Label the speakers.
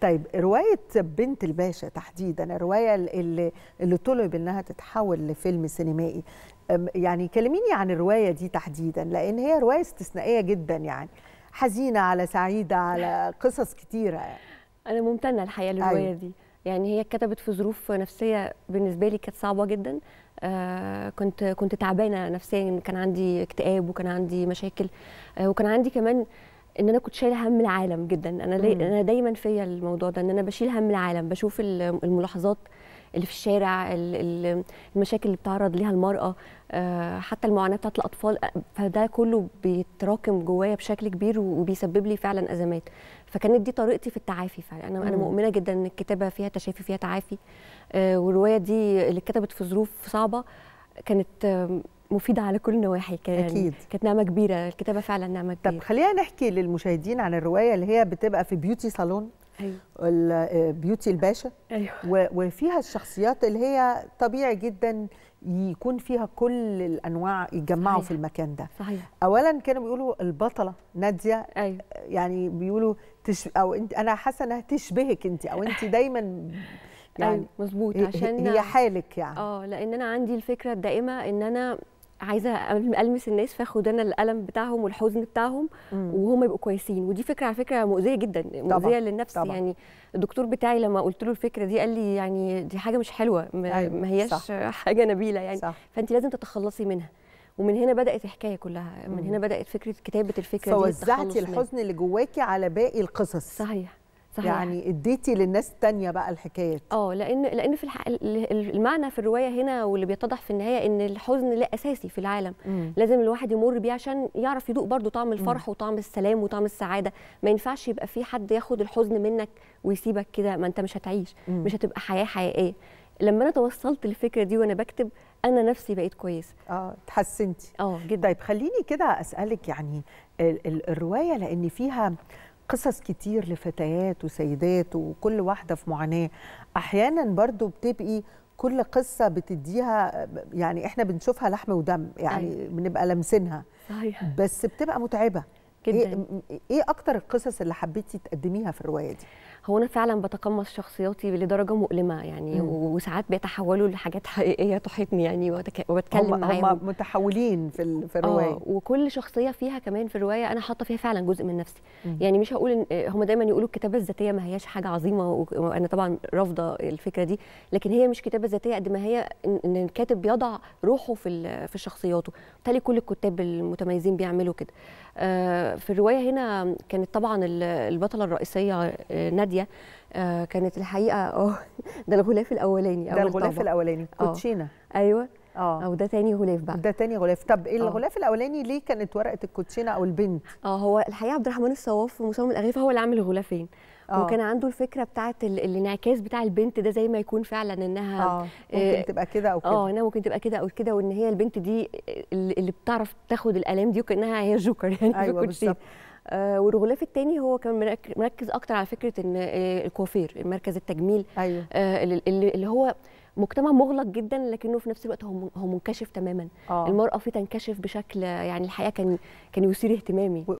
Speaker 1: طيب رواية بنت الباشا تحديدا الرواية اللي, اللي طلب انها تتحول لفيلم سينمائي يعني كلميني عن الرواية دي تحديدا لان هي رواية استثنائية جدا يعني حزينة على سعيدة على قصص كتيرة يعني. انا ممتنة الحقيقة للرواية أيوة. دي يعني هي اتكتبت في ظروف نفسية بالنسبة لي كانت صعبة جدا
Speaker 2: آه كنت كنت تعبانة نفسيا كان عندي اكتئاب وكان عندي مشاكل آه وكان عندي كمان ان انا كنت شايله هم العالم جدا انا انا دايما فيا الموضوع ده ان انا بشيل هم العالم بشوف الملاحظات اللي في الشارع المشاكل اللي بتعرض ليها المراه آه، حتى المعاناه بتاعت الاطفال فده كله بيتراكم جوايا بشكل كبير وبيسبب لي فعلا ازمات فكانت دي طريقتي في التعافي فعلا انا انا مؤمنه جدا ان الكتابه فيها تشافي فيها تعافي آه، والروايه دي اللي اتكتبت في ظروف
Speaker 1: صعبه كانت مفيده على كل النواحي كان اكيد كانت نعمه كبيره الكتابه فعلا نعمه كبيره طب خلينا نحكي للمشاهدين عن الروايه اللي هي بتبقى في بيوتي صالون ايوه آه، بيوتي الباشا ايوه وفيها الشخصيات اللي هي طبيعي جدا يكون فيها كل الانواع يتجمعوا صحيح. في المكان ده صحيح. اولا كانوا بيقولوا البطله ناديه أيوة. يعني بيقولوا تش... او انت انا حاسه انها تشبهك انت او انت دايما يعني أيوة مظبوط عشان هي حالك يعني
Speaker 2: اه لان انا عندي الفكره الدائمه ان انا عايزه المس الناس فاخد انا الالم بتاعهم والحزن بتاعهم مم. وهم يبقوا كويسين ودي فكره على فكره مؤذيه جدا مؤذيه للنفس طبعًا. يعني الدكتور بتاعي لما قلت له الفكره دي قال لي يعني دي حاجه مش حلوه ما, أيوة. ما هياش صح. حاجه نبيله يعني صح. فانت لازم تتخلصي منها ومن هنا بدات الحكايه كلها من هنا بدات فكره
Speaker 1: كتابه الفكره دي فوزعتي الحزن اللي جواكي على باقي القصص صحيح صحيح. يعني اديتي للناس التانية بقى الحكايات
Speaker 2: اه لان لان في الح... المعنى في الروايه هنا واللي بيتضح في النهايه ان الحزن لا اساسي في العالم مم. لازم الواحد يمر بيه عشان يعرف يدوق برضو طعم الفرح مم. وطعم السلام وطعم السعاده ما ينفعش يبقى في حد ياخد الحزن منك ويسيبك كده ما انت مش هتعيش مم. مش هتبقى حياه حقيقيه لما انا توصلت للفكره دي وانا
Speaker 1: بكتب انا نفسي بقيت كويسه اه اتحسنتي اه جدا طيب خليني كده اسالك يعني ال ال الروايه لان فيها قصص كتير لفتيات وسيدات وكل واحدة في معاناة أحيانا برضو بتبقي كل قصة بتديها يعني إحنا بنشوفها لحم ودم يعني أيوة. بنبقى لامسينها بس بتبقى متعبة إيه جدا ايه اكتر القصص اللي حبيتي تقدميها في الروايه دي هو انا
Speaker 2: فعلا بتقمص شخصياتي لدرجه مؤلمه يعني مم. وساعات بيتحولوا لحاجات حقيقيه تحيطني يعني وبتكلم هم معاهم هم
Speaker 1: متحولين في في الروايه آه
Speaker 2: وكل شخصيه فيها كمان في الروايه انا حاطه فيها فعلا جزء من نفسي مم. يعني مش هقول إن آه، هم دايما يقولوا الكتابه الذاتيه ما هياش حاجه عظيمه وانا طبعا رافضه الفكره دي لكن هي مش كتابه ذاتيه قد ما هي ان الكاتب بيضع روحه في في شخصياته بالتالي كل الكتاب المتميزين بيعملوا كده آه، في الروايه هنا كانت طبعا البطله الرئيسيه آه، ناديه
Speaker 1: آه، كانت الحقيقه اه ده الغلاف الاولاني ده الغلاف طبع. الاولاني آه. كوتشينا ايوه اه او ده تاني غلاف بقى ده تاني غلاف طب إيه الغلاف الاولاني ليه كانت ورقه الكوتشينه او البنت اه هو الحقيقه عبد الرحمن الصواف مصمم الاغلفه هو اللي عامل الغلافين أوه. وكان عنده
Speaker 2: الفكره بتاعت الانعكاس بتاع البنت ده زي ما يكون فعلا انها أوه. ممكن آه، تبقى كده او آه، كده اه انها ممكن تبقى كده او كده وان هي البنت دي اللي بتعرف تاخد الالام دي وكانها هي جوكر يعني ايوه بالظبط آه والغلاف الثاني هو كان مركز اكتر على فكره ان آه، الكوافير مركز التجميل أيوة. آه اللي, اللي هو مجتمع مغلق جدا لكنه في نفس الوقت هو هو منكشف تماما آه. المراه فيه تنكشف بشكل يعني الحقيقه كان كان يثير اهتمامي